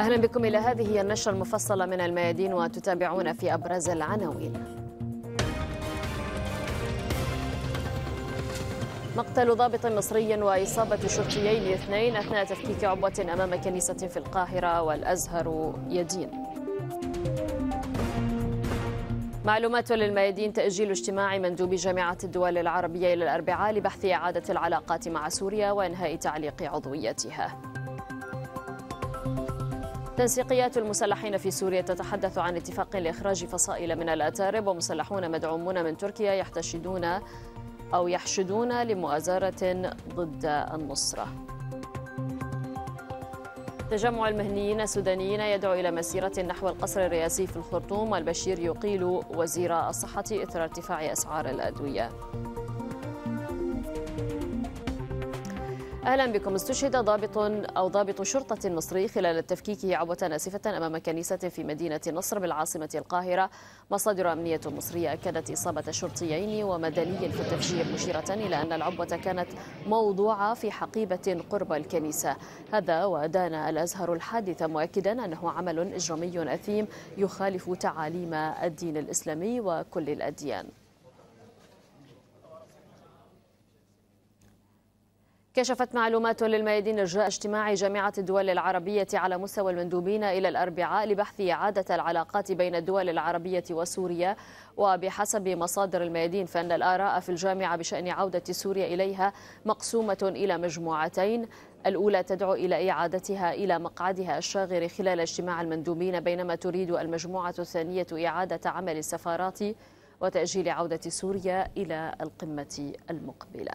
أهلا بكم إلى هذه النشرة المفصلة من الميادين وتتابعون في أبرز العناوين مقتل ضابط مصري وإصابة شرطيين اثنين أثناء تفكيك عبوة أمام كنيسة في القاهرة والأزهر يدين معلومات للميادين تأجيل اجتماع مندوب جامعة الدول العربية إلى الأربعاء لبحث إعادة العلاقات مع سوريا وإنهاء تعليق عضويتها تنسيقيات المسلحين في سوريا تتحدث عن اتفاق لإخراج فصائل من الأتارب ومسلحون مدعومون من تركيا يحتشدون أو يحشدون لمؤازرة ضد النصرة تجمع المهنيين السودانيين يدعو إلى مسيرة نحو القصر الرئاسي في الخرطوم والبشير يقيل وزير الصحة إثر ارتفاع أسعار الأدوية أهلا بكم استشهد ضابط أو ضابط شرطة مصري خلال تفكيكه عبوة ناسفة أمام كنيسة في مدينة نصر بالعاصمة القاهرة مصادر أمنية مصرية أكدت إصابة شرطيين ومدني في التفجير مشيرة إلى أن العبوة كانت موضوعة في حقيبة قرب الكنيسة هذا ودان الأزهر الحادث مؤكدا أنه عمل إجرامي أثيم يخالف تعاليم الدين الإسلامي وكل الأديان كشفت معلومات للميادين إجراء اجتماع جامعة الدول العربية على مستوى المندوبين إلى الأربعاء لبحث إعادة العلاقات بين الدول العربية وسوريا وبحسب مصادر الميادين فإن الآراء في الجامعة بشأن عودة سوريا إليها مقسومة إلى مجموعتين الأولى تدعو إلى إعادتها إلى مقعدها الشاغر خلال اجتماع المندوبين بينما تريد المجموعة الثانية إعادة عمل السفارات وتأجيل عودة سوريا إلى القمة المقبلة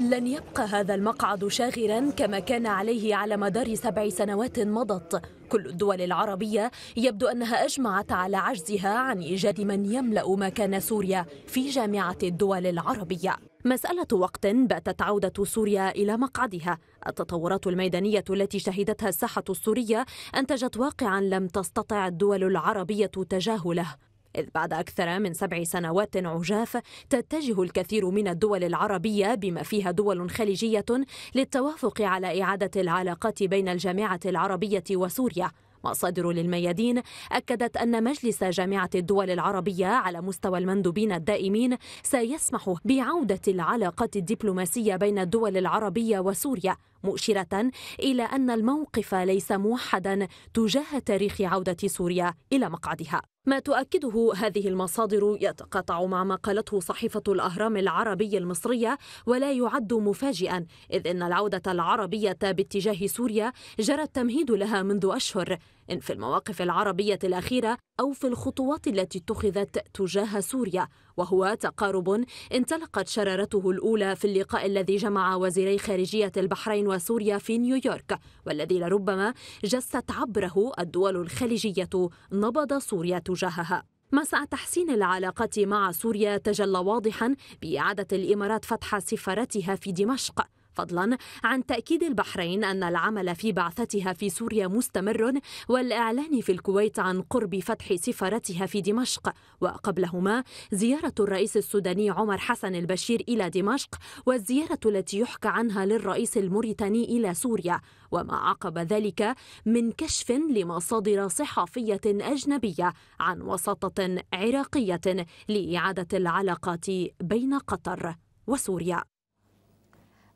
لن يبقى هذا المقعد شاغرا كما كان عليه على مدار سبع سنوات مضت كل الدول العربية يبدو أنها أجمعت على عجزها عن إيجاد من يملأ مكان سوريا في جامعة الدول العربية مسألة وقت باتت عودة سوريا إلى مقعدها التطورات الميدانية التي شهدتها الساحة السورية أنتجت واقعا لم تستطع الدول العربية تجاهله إذ بعد أكثر من سبع سنوات عجاف تتجه الكثير من الدول العربية بما فيها دول خليجية للتوافق على إعادة العلاقات بين الجامعة العربية وسوريا مصادر للميادين أكدت أن مجلس جامعة الدول العربية على مستوى المندوبين الدائمين سيسمح بعودة العلاقات الدبلوماسية بين الدول العربية وسوريا مؤشرة إلى أن الموقف ليس موحدا تجاه تاريخ عودة سوريا إلى مقعدها ما تؤكده هذه المصادر يتقاطع مع ما قالته صحيفة الأهرام العربي المصرية ولا يعد مفاجئا إذ إن العودة العربية باتجاه سوريا جرى التمهيد لها منذ أشهر إن في المواقف العربية الأخيرة أو في الخطوات التي اتخذت تجاه سوريا وهو تقارب انطلقت شرارته الأولى في اللقاء الذي جمع وزيري خارجية البحرين وسوريا في نيويورك والذي لربما جست عبره الدول الخليجية نبض سوريا تجاه تجاهها مسعى تحسين العلاقات مع سوريا تجلى واضحا بإعادة الإمارات فتح سفارتها في دمشق فضلا عن تأكيد البحرين أن العمل في بعثتها في سوريا مستمر والإعلان في الكويت عن قرب فتح سفارتها في دمشق وقبلهما زيارة الرئيس السوداني عمر حسن البشير إلى دمشق والزيارة التي يحكى عنها للرئيس الموريتاني إلى سوريا وما عقب ذلك من كشف لمصادر صحفية أجنبية عن وساطة عراقية لإعادة العلاقات بين قطر وسوريا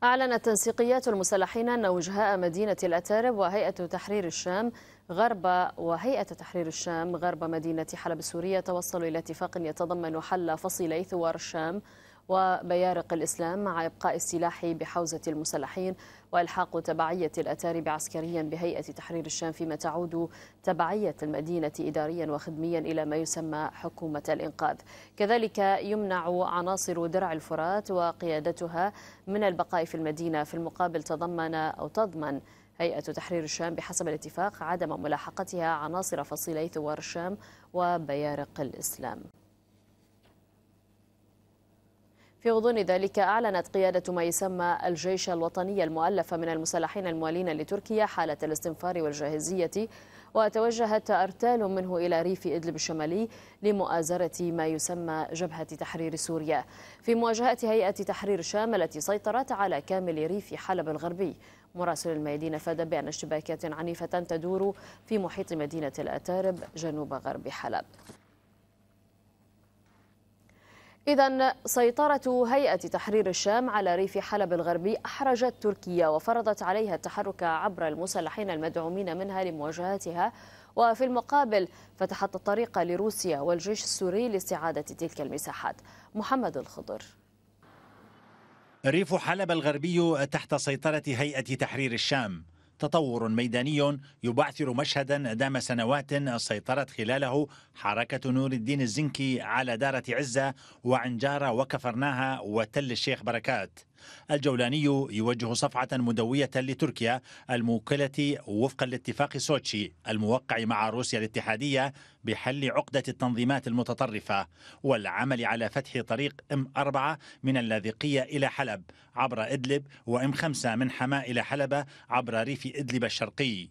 أعلنت تنسيقيات المسلحين أن وجهاء مدينة الأتارب وهيئة تحرير الشام غرب وهيئة تحرير الشام غرب مدينة حلب السورية توصلوا إلى اتفاق يتضمن حل فصيلي ثوار الشام وبيارق الإسلام مع إبقاء السلاح بحوزة المسلحين وإلحاق تبعية الأتارب عسكريا بهيئة تحرير الشام فيما تعود تبعية المدينة إداريا وخدميا إلى ما يسمى حكومة الإنقاذ كذلك يمنع عناصر درع الفرات وقيادتها من البقاء في المدينة في المقابل تضمن أو تضمن هيئة تحرير الشام بحسب الاتفاق عدم ملاحقتها عناصر فصيلي ثوار الشام وبيارق الإسلام في غضون ذلك أعلنت قيادة ما يسمى الجيش الوطني المؤلف من المسلحين الموالين لتركيا حالة الاستنفار والجاهزية وتوجهت أرتال منه إلى ريف إدلب الشمالي لمؤازرة ما يسمى جبهة تحرير سوريا في مواجهة هيئة تحرير شام التي سيطرت على كامل ريف حلب الغربي مراسل الميادين افاد بان اشتباكات عنيفه تدور في محيط مدينه الاتارب جنوب غرب حلب إذا سيطرة هيئة تحرير الشام على ريف حلب الغربي أحرجت تركيا وفرضت عليها التحرك عبر المسلحين المدعومين منها لمواجهتها وفي المقابل فتحت الطريق لروسيا والجيش السوري لاستعادة تلك المساحات محمد الخضر ريف حلب الغربي تحت سيطرة هيئة تحرير الشام تطور ميداني يبعثر مشهدا دام سنوات سيطرت خلاله حركة نور الدين الزنكي على دارة عزة وعنجارة وكفرناها وتل الشيخ بركات الجولاني يوجه صفعة مدوية لتركيا الموكلة وفقا لاتفاق سوتشي الموقع مع روسيا الاتحادية بحل عقدة التنظيمات المتطرفة والعمل على فتح طريق ام 4 من اللاذقية إلى حلب عبر إدلب وام 5 من حماة إلى حلب عبر ريف إدلب الشرقي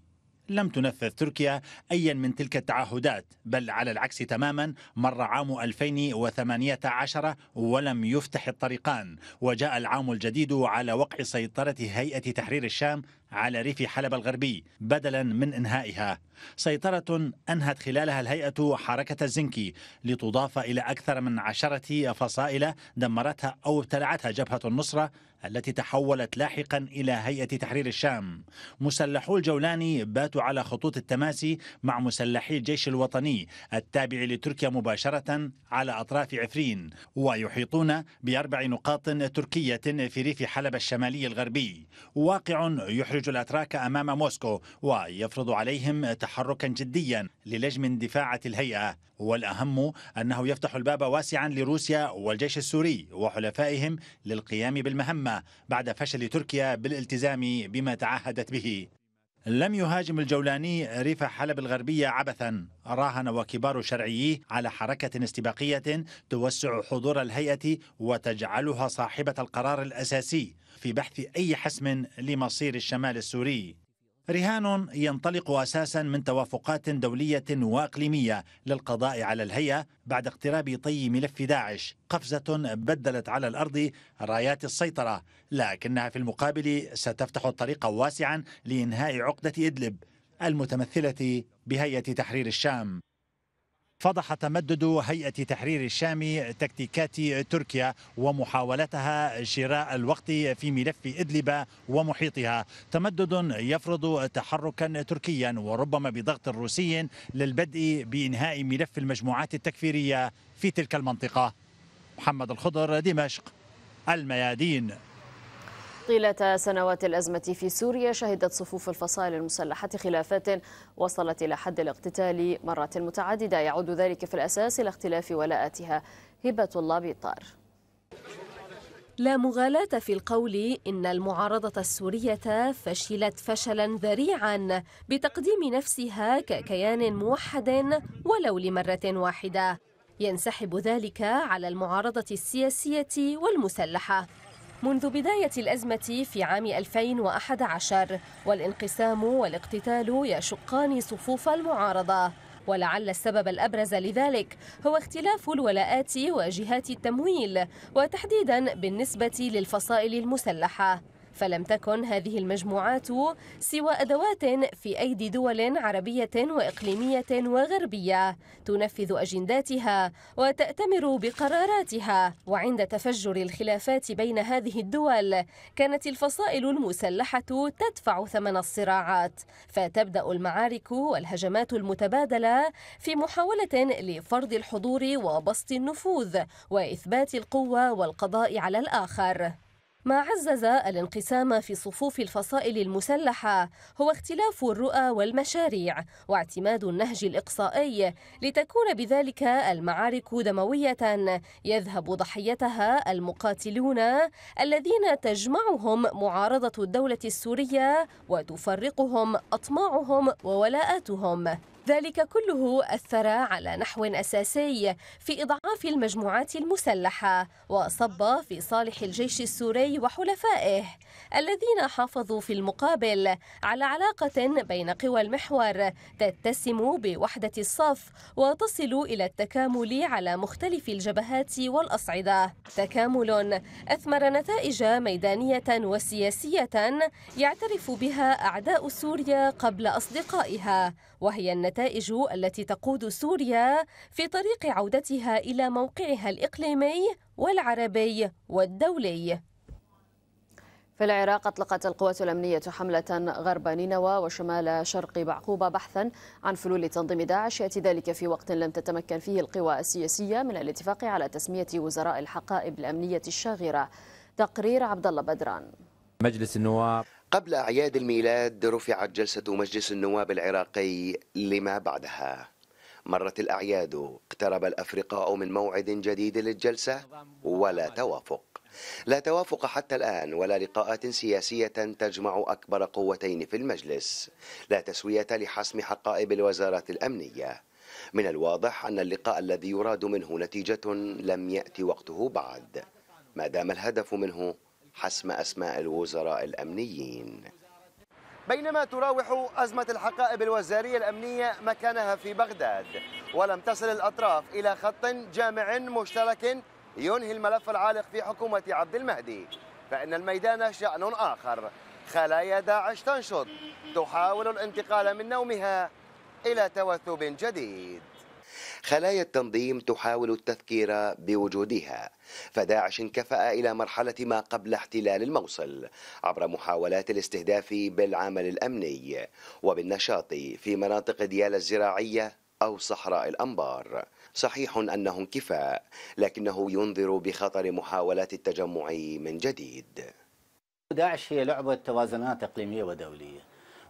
لم تنفذ تركيا أيا من تلك التعهدات بل على العكس تماما مر عام 2018 ولم يفتح الطريقان وجاء العام الجديد على وقع سيطرة هيئة تحرير الشام على ريف حلب الغربي بدلا من انهائها سيطرة أنهت خلالها الهيئة حركة الزنكي لتضاف إلى أكثر من عشرة فصائل دمرتها أو ابتلعتها جبهة النصرة التي تحولت لاحقا إلى هيئة تحرير الشام مسلحو الجولاني باتوا على خطوط التماسي مع مسلحي الجيش الوطني التابع لتركيا مباشرة على أطراف عفرين ويحيطون بأربع نقاط تركية في ريف حلب الشمالي الغربي واقع يحرج الأتراك أمام موسكو ويفرض عليهم تحركا جديا للجم اندفاعة الهيئة والأهم أنه يفتح الباب واسعا لروسيا والجيش السوري وحلفائهم للقيام بالمهمة بعد فشل تركيا بالالتزام بما تعهدت به لم يهاجم الجولاني ريف حلب الغربية عبثا راهن وكبار شرعيه على حركة استباقية توسع حضور الهيئة وتجعلها صاحبة القرار الأساسي في بحث أي حسم لمصير الشمال السوري رهان ينطلق اساسا من توافقات دوليه واقليميه للقضاء على الهيئه بعد اقتراب طي ملف داعش قفزه بدلت على الارض رايات السيطره لكنها في المقابل ستفتح الطريق واسعا لانهاء عقده ادلب المتمثله بهيئه تحرير الشام فضح تمدد هيئة تحرير الشام تكتيكات تركيا ومحاولتها شراء الوقت في ملف إدلب ومحيطها تمدد يفرض تحركا تركيا وربما بضغط روسي للبدء بإنهاء ملف المجموعات التكفيرية في تلك المنطقة محمد الخضر دمشق الميادين طيلة سنوات الأزمة في سوريا شهدت صفوف الفصائل المسلحة خلافات وصلت إلى حد الاقتتال مرات متعددة يعود ذلك في الأساس إلى اختلاف ولاءاتها هبة الله بيطار لا مغالاة في القول إن المعارضة السورية فشلت فشلا ذريعا بتقديم نفسها ككيان موحد ولو لمرة واحدة ينسحب ذلك على المعارضة السياسية والمسلحة منذ بداية الأزمة في عام 2011 والانقسام والاقتتال يشقان صفوف المعارضة ولعل السبب الأبرز لذلك هو اختلاف الولاءات وجهات التمويل وتحديدا بالنسبة للفصائل المسلحة فلم تكن هذه المجموعات سوى أدوات في أيدي دول عربية وإقليمية وغربية تنفذ أجنداتها وتأتمر بقراراتها وعند تفجر الخلافات بين هذه الدول كانت الفصائل المسلحة تدفع ثمن الصراعات فتبدأ المعارك والهجمات المتبادلة في محاولة لفرض الحضور وبسط النفوذ وإثبات القوة والقضاء على الآخر ما عزز الانقسام في صفوف الفصائل المسلحة هو اختلاف الرؤى والمشاريع واعتماد النهج الإقصائي لتكون بذلك المعارك دموية يذهب ضحيتها المقاتلون الذين تجمعهم معارضة الدولة السورية وتفرقهم أطماعهم وولاءاتهم ذلك كله أثر على نحو أساسي في إضعاف المجموعات المسلحة وصب في صالح الجيش السوري وحلفائه الذين حافظوا في المقابل على علاقة بين قوى المحور تتسم بوحدة الصف وتصل إلى التكامل على مختلف الجبهات والأصعدة تكامل أثمر نتائج ميدانية وسياسية يعترف بها أعداء سوريا قبل أصدقائها وهي النتائج النتائج التي تقود سوريا في طريق عودتها إلى موقعها الإقليمي والعربي والدولي في العراق أطلقت القوات الأمنية حملة غرب نينوى وشمال شرق بعقوبة بحثا عن فلول تنظيم داعش يأتي ذلك في وقت لم تتمكن فيه القوى السياسية من الاتفاق على تسمية وزراء الحقائب الأمنية الشاغرة تقرير عبد الله بدران مجلس النواب قبل أعياد الميلاد رفعت جلسة مجلس النواب العراقي لما بعدها مرت الأعياد اقترب الأفرقاء من موعد جديد للجلسة ولا توافق لا توافق حتى الآن ولا لقاءات سياسية تجمع أكبر قوتين في المجلس لا تسوية لحسم حقائب الوزارات الأمنية من الواضح أن اللقاء الذي يراد منه نتيجة لم يأتي وقته بعد ما دام الهدف منه حسم أسماء الوزراء الأمنيين بينما تراوح أزمة الحقائب الوزارية الأمنية مكانها في بغداد ولم تصل الأطراف إلى خط جامع مشترك ينهي الملف العالق في حكومة عبد المهدي فإن الميدان شأن آخر خلايا داعش تنشط تحاول الانتقال من نومها إلى توثب جديد خلايا التنظيم تحاول التذكير بوجودها فداعش انكفأ إلى مرحلة ما قبل احتلال الموصل عبر محاولات الاستهداف بالعمل الأمني وبالنشاط في مناطق ديالا الزراعية أو صحراء الأنبار صحيح أنه انكفاء لكنه ينذر بخطر محاولات التجمع من جديد داعش هي لعبة توازنات إقليمية ودولية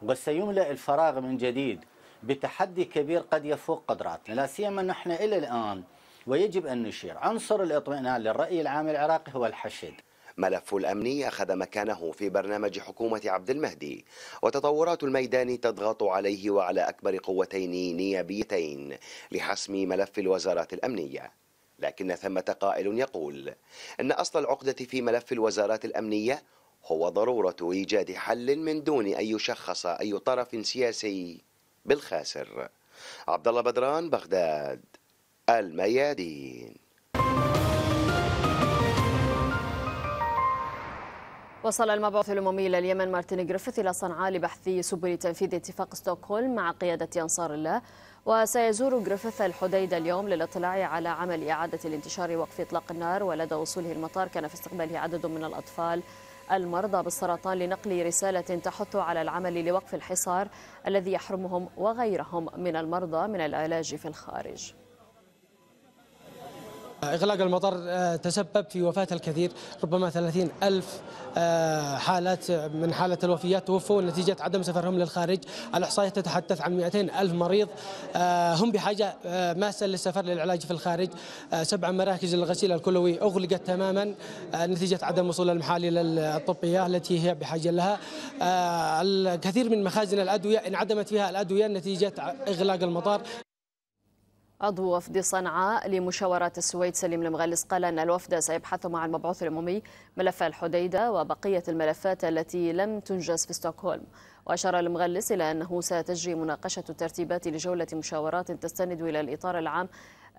وسيملأ الفراغ من جديد بتحدي كبير قد يفوق قدراتنا لا سيما نحن إلى الآن ويجب أن نشير عنصر الاطمئنان للرأي العام العراقي هو الحشد ملف الأمن أخذ مكانه في برنامج حكومة عبد المهدي وتطورات الميدان تضغط عليه وعلى أكبر قوتين نيابيتين لحسم ملف الوزارات الأمنية لكن ثمة قائل يقول أن أصل العقدة في ملف الوزارات الأمنية هو ضرورة إيجاد حل من دون أن يشخص أي طرف سياسي بالخاسر عبد الله بدران بغداد الميادين وصل المبعوث الأممي إلى اليمن مارتن جريفيث إلى صنعاء لبحث سبل تنفيذ اتفاق ستوكهولم مع قيادة أنصار الله وسيزور جريفيث الحديدة اليوم للاطلاع على عمل إعادة الانتشار ووقف إطلاق النار ولدى وصوله المطار كان في استقباله عدد من الأطفال المرضى بالسرطان لنقل رسالة تحث على العمل لوقف الحصار الذي يحرمهم وغيرهم من المرضى من العلاج في الخارج إغلاق المطار آه، تسبب في وفاة الكثير ربما 30 ألف آه، حالات من حالة الوفيات توفوا نتيجة عدم سفرهم للخارج الإحصائية تتحدث عن 200 ألف مريض آه، هم بحاجة ماسة للسفر للعلاج في الخارج سبع مراكز للغسيل الكلوي أغلقت تماما نتيجة عدم وصول المحاليل الطبية التي هي بحاجة لها الكثير من مخازن الأدوية انعدمت فيها الأدوية نتيجة إغلاق المطار عضو وفد صنعاء لمشاورات السويد سليم المغلس قال أن الوفد سيبحث مع المبعوث الأممي ملف الحديدة وبقية الملفات التي لم تنجز في ستوكهولم وأشار المغلس إلى أنه ستجري مناقشة الترتيبات لجولة مشاورات تستند إلى الإطار العام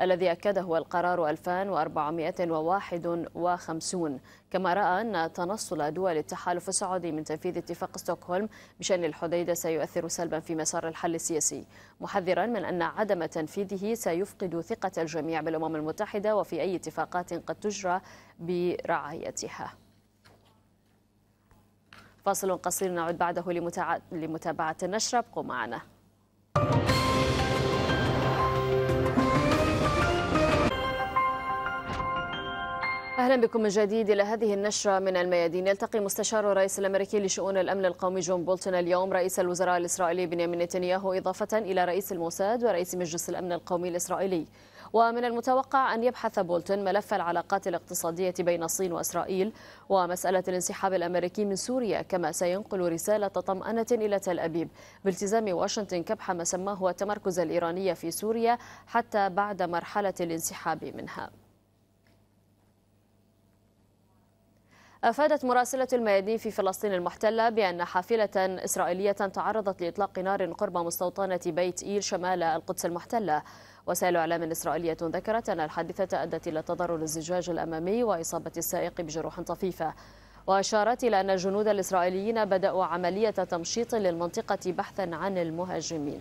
الذي أكده القرار 2451 كما رأى أن تنصل دول التحالف السعودي من تنفيذ اتفاق ستوكهولم بشأن الحديدة سيؤثر سلبا في مسار الحل السياسي محذرا من أن عدم تنفيذه سيفقد ثقة الجميع بالأمم المتحدة وفي أي اتفاقات قد تجرى برعايتها فاصل قصير نعود بعده لمتع... لمتابعة النشرة ابقوا معنا اهلا بكم من جديد الى هذه النشره من الميادين يلتقي مستشار الرئيس الامريكي لشؤون الامن القومي جون بولتون اليوم رئيس الوزراء الاسرائيلي بنيامين نتنياهو اضافه الى رئيس الموساد ورئيس مجلس الامن القومي الاسرائيلي ومن المتوقع أن يبحث بولتون ملف العلاقات الاقتصادية بين الصين وإسرائيل ومسألة الانسحاب الأمريكي من سوريا كما سينقل رسالة طمأنة إلى تل أبيب بالتزام واشنطن كبح ما سماه التمركز الإيراني في سوريا حتى بعد مرحلة الانسحاب منها أفادت مراسلة الميادين في فلسطين المحتلة بأن حافلة إسرائيلية تعرضت لإطلاق نار قرب مستوطنة بيت إيل شمال القدس المحتلة وسائل إعلام إسرائيلية ذكرت أن الحادثة أدت إلى تضرر الزجاج الأمامي وإصابة السائق بجروح طفيفة وأشارت إلى أن الجنود الإسرائيليين بدأوا عملية تمشيط للمنطقة بحثا عن المهاجمين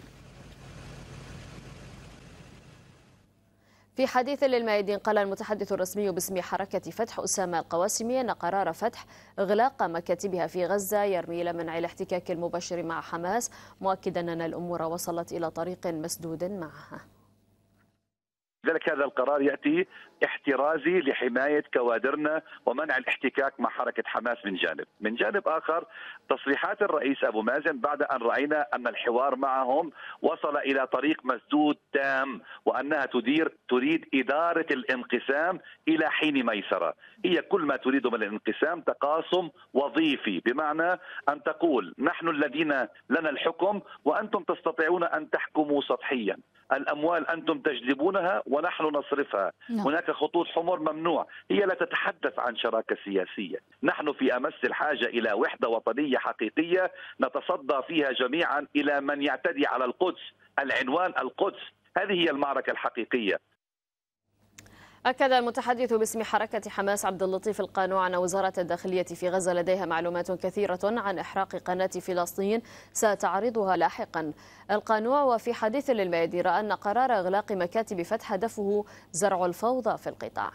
في حديث للمائدين قال المتحدث الرسمي باسم حركة فتح أسامة القواسمي أن قرار فتح إغلاق مكاتبها في غزة يرمي إلى منع الاحتكاك المباشر مع حماس مؤكدا أن الأمور وصلت إلى طريق مسدود معها لذلك هذا القرار ياتي احترازي لحماية كوادرنا ومنع الاحتكاك مع حركة حماس من جانب من جانب آخر تصريحات الرئيس أبو مازن بعد أن رأينا أن الحوار معهم وصل إلى طريق مسدود تام وأنها تدير تريد إدارة الانقسام إلى حين ميسرة هي كل ما تريده من الانقسام تقاسم وظيفي بمعنى أن تقول نحن الذين لنا الحكم وأنتم تستطيعون أن تحكموا سطحيا الأموال أنتم تجلبونها ونحن نصرفها نعم. هناك خطوط حمر ممنوع هي لا تتحدث عن شراكة سياسية نحن في أمس الحاجة إلى وحدة وطنية حقيقية نتصدى فيها جميعا إلى من يعتدي على القدس العنوان القدس هذه هي المعركة الحقيقية أكد المتحدث باسم حركة حماس عبد اللطيف القانوع أن وزارة الداخلية في غزة لديها معلومات كثيرة عن إحراق قناة فلسطين ستعرضها لاحقا. القانوع وفي حديث للميادي رأى أن قرار إغلاق مكاتب فتح هدفه زرع الفوضى في القطاع.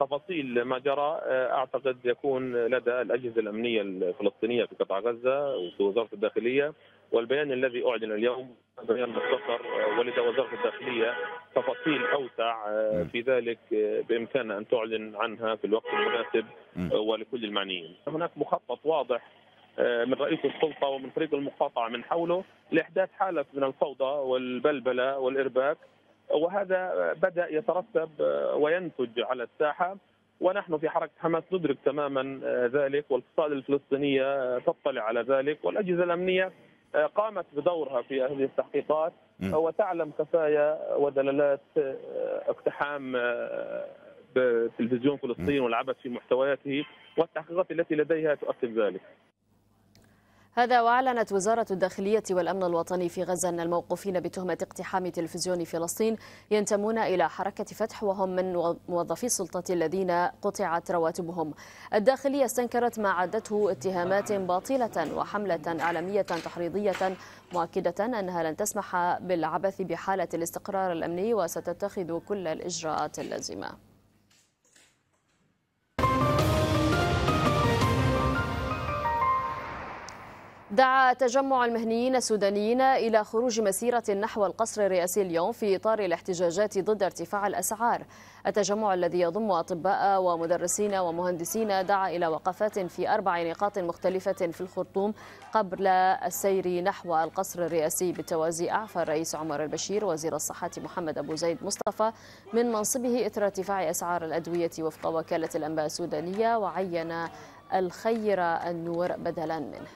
تفاصيل ما جرى آه، اعتقد يكون لدى الاجهزه الامنيه الفلسطينيه في قطاع غزه وفي وزاره الداخليه والبيان الذي أعلن اليوم بيان مختصر آه، ولدى وزارة الداخلية تفاصيل أوسع آه، في ذلك آه، بإمكانها أن تعلن عنها في الوقت المناسب ولكل المعنيين هناك مخطط واضح من رئيس السلطة ومن فريق المقاطعة من حوله لإحداث حالة من الفوضى والبلبلة والإرباك وهذا بدأ يترتب وينتج على الساحة ونحن في حركة حماس ندرك تماما ذلك والاقتصاد الفلسطينية تطلع على ذلك والأجهزة الأمنية آه، قامت بدورها في هذه التحقيقات وتعلم كفايه ودلالات آه، اقتحام آه، تلفزيون فلسطين والعبث في محتوياته والتحقيقات التي لديها تؤكد ذلك هذا وأعلنت وزارة الداخلية والأمن الوطني في غزة أن الموقوفين بتهمة اقتحام تلفزيون فلسطين ينتمون إلى حركة فتح وهم من موظفي السلطة الذين قطعت رواتبهم. الداخلية استنكرت ما عدته اتهامات باطلة وحملة إعلامية تحريضية مؤكدة أنها لن تسمح بالعبث بحالة الاستقرار الأمني وستتخذ كل الإجراءات اللازمة. دعا تجمع المهنيين السودانيين إلى خروج مسيرة نحو القصر الرئاسي اليوم في إطار الاحتجاجات ضد ارتفاع الأسعار التجمع الذي يضم أطباء ومدرسين ومهندسين دعا إلى وقفات في أربع نقاط مختلفة في الخرطوم قبل السير نحو القصر الرئاسي بالتوازي أعفى الرئيس عمر البشير وزير الصحة محمد أبو زيد مصطفى من منصبه إثر ارتفاع أسعار الأدوية وفق وكالة الأنباء السودانية وعين الخير النور بدلا منه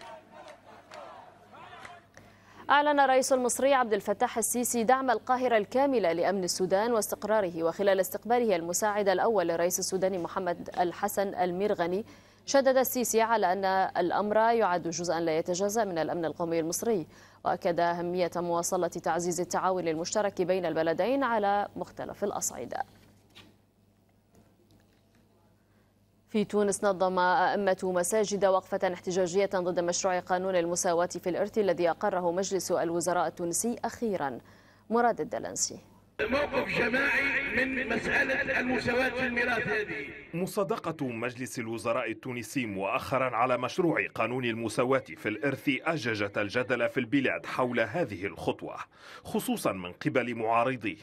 أعلن الرئيس المصري عبد الفتاح السيسي دعم القاهرة الكاملة لأمن السودان واستقراره وخلال استقباله المساعد الأول للرئيس السوداني محمد الحسن الميرغني شدد السيسي على أن الأمر يعد جزءا لا يتجزأ من الأمن القومي المصري وأكد أهمية مواصلة تعزيز التعاون المشترك بين البلدين على مختلف الأصعدة في تونس نظم أئمة مساجد وقفة احتجاجية ضد مشروع قانون المساواة في الإرث الذي أقره مجلس الوزراء التونسي أخيرا مراد الدلنسي موقف جماعي من مسألة المساواة في الميراث هذه مصادقة مجلس الوزراء التونسي مؤخرا على مشروع قانون المساواة في الإرث أججت الجدل في البلاد حول هذه الخطوة خصوصا من قبل معارضيه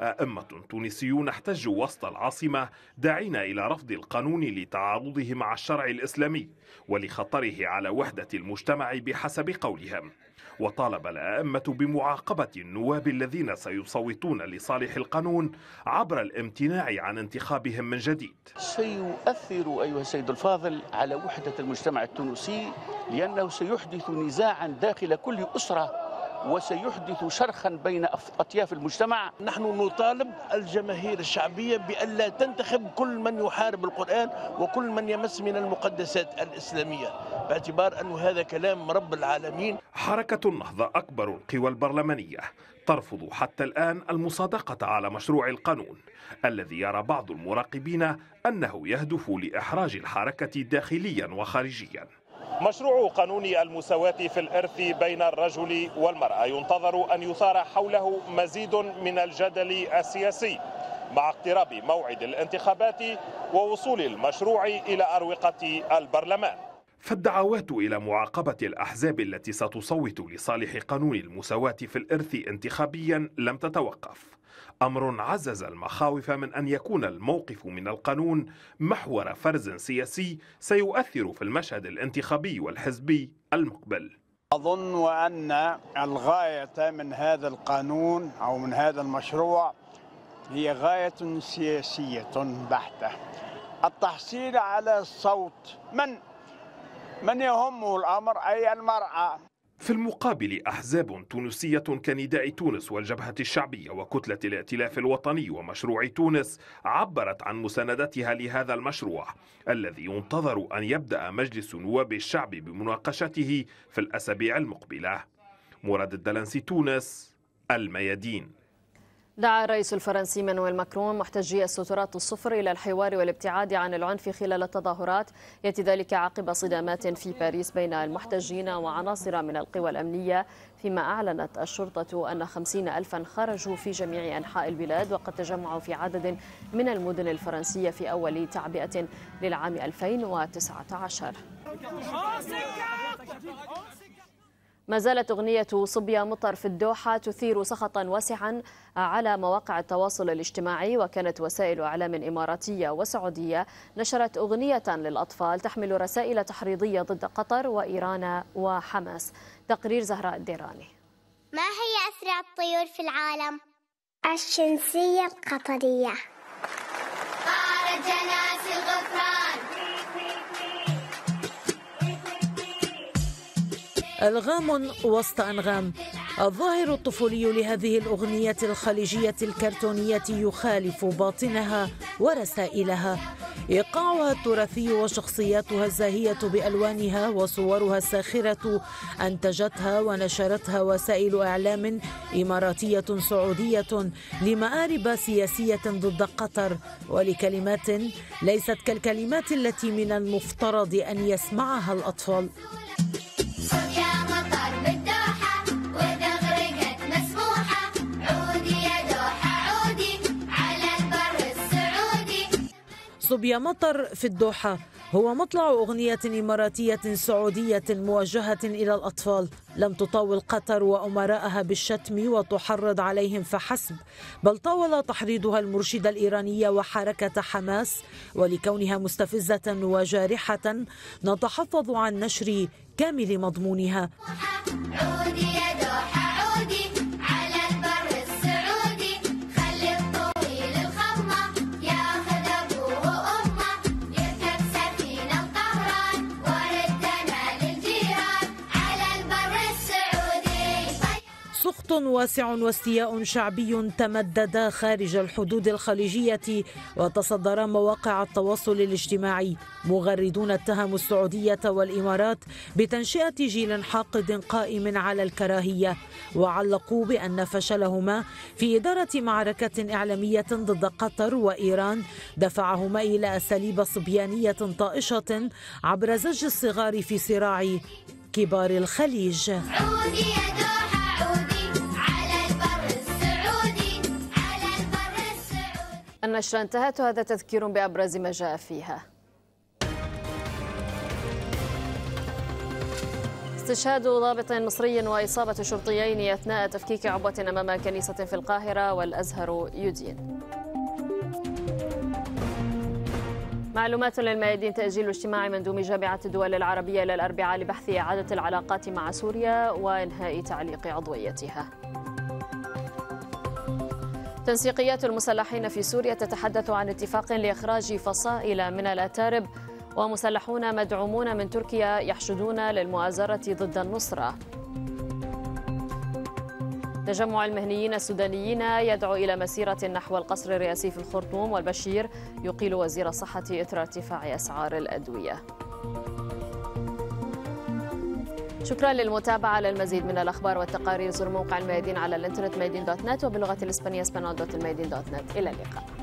أئمة تونسيون احتجوا وسط العاصمة داعين إلى رفض القانون لتعارضه مع الشرع الإسلامي ولخطره على وحدة المجتمع بحسب قولهم وطالب الأئمة بمعاقبة النواب الذين سيصوتون لصالح القانون عبر الامتناع عن انتخابهم من جديد سيؤثر أيها السيد الفاضل على وحدة المجتمع التونسي لأنه سيحدث نزاعا داخل كل أسرة وسيحدث شرخا بين أطياف المجتمع نحن نطالب الجماهير الشعبية بألا تنتخب كل من يحارب القرآن وكل من يمس من المقدسات الإسلامية باعتبار أن هذا كلام رب العالمين حركة النهضة أكبر القوى البرلمانية ترفض حتى الآن المصادقة على مشروع القانون الذي يرى بعض المراقبين أنه يهدف لإحراج الحركة داخليا وخارجيا مشروع قانون المساواة في الإرث بين الرجل والمرأة ينتظر أن يثار حوله مزيد من الجدل السياسي مع اقتراب موعد الانتخابات ووصول المشروع إلى أروقة البرلمان فالدعوات إلى معاقبة الأحزاب التي ستصوت لصالح قانون المساواة في الإرث انتخابيا لم تتوقف أمر عزز المخاوف من أن يكون الموقف من القانون محور فرز سياسي سيؤثر في المشهد الانتخابي والحزبي المقبل أظن أن الغاية من هذا القانون أو من هذا المشروع هي غاية سياسية بحتة التحصيل على صوت من من يهمه الأمر أي المرأة في المقابل أحزاب تونسية كنداء تونس والجبهة الشعبية وكتلة الائتلاف الوطني ومشروع تونس عبرت عن مساندتها لهذا المشروع الذي ينتظر أن يبدأ مجلس نواب الشعب بمناقشته في الأسابيع المقبلة مراد الدلنسي تونس الميادين دعا الرئيس الفرنسي مانويل ماكرون محتجي السترات الصفر إلى الحوار والابتعاد عن العنف خلال التظاهرات يأتي ذلك عقب صدامات في باريس بين المحتجين وعناصر من القوى الأمنية فيما أعلنت الشرطة أن خمسين ألفا خرجوا في جميع أنحاء البلاد وقد تجمعوا في عدد من المدن الفرنسية في أول تعبئة للعام 2019 ما زالت أغنية صبية مطر في الدوحة تثير سخطا واسعا على مواقع التواصل الاجتماعي وكانت وسائل إعلام إماراتية وسعودية نشرت أغنية للأطفال تحمل رسائل تحريضية ضد قطر وإيران وحماس تقرير زهراء الديراني ما هي أسرع الطيور في العالم؟ الشمسية القطرية ألغام وسط أنغام الظاهر الطفولي لهذه الأغنية الخليجية الكرتونية يخالف باطنها ورسائلها إيقاعها التراثي وشخصياتها الزاهية بألوانها وصورها الساخرة أنتجتها ونشرتها وسائل إعلام إماراتية سعودية لمآرب سياسية ضد قطر ولكلمات ليست كالكلمات التي من المفترض أن يسمعها الأطفال يصب يا مطر في الدوحة هو مطلع أغنية إماراتية سعودية موجهة إلى الأطفال لم تطاول قطر وأمراءها بالشتم وتحرض عليهم فحسب بل طاول تحريضها المرشدة الإيرانية وحركة حماس ولكونها مستفزة وجارحة نتحفظ عن نشر كامل مضمونها خط واسع واستياء شعبي تمدد خارج الحدود الخليجية وتصدر مواقع التواصل الاجتماعي مغردون اتهموا السعودية والإمارات بتنشئة جيل حاقد قائم على الكراهية وعلقوا بأن فشلهما في إدارة معركة إعلامية ضد قطر وإيران دفعهما إلى أساليب صبيانية طائشة عبر زج الصغار في صراع كبار الخليج النشرة انتهت وهذا تذكير بأبرز ما جاء فيها استشهاد ضابط مصري وإصابة شرطيين أثناء تفكيك عبوة أمام كنيسة في القاهرة والأزهر يدين معلومات للميادين تأجيل اجتماع مندوب جامعة الدول العربية إلى الأربعاء لبحث إعادة العلاقات مع سوريا وإنهاء تعليق عضويتها تنسيقيات المسلحين في سوريا تتحدث عن اتفاق لإخراج فصائل من الأتارب ومسلحون مدعومون من تركيا يحشدون للمؤازرة ضد النصرة تجمع المهنيين السودانيين يدعو إلى مسيرة نحو القصر الرئاسي في الخرطوم والبشير يقيل وزير الصحة إثر ارتفاع أسعار الأدوية شكرا للمتابعة للمزيد من الأخبار والتقارير زور موقع الميادين على الإنترنت ميادين دوت نت وباللغة الإسبانية اسبانول دوت الميادين دوت نت إلى اللقاء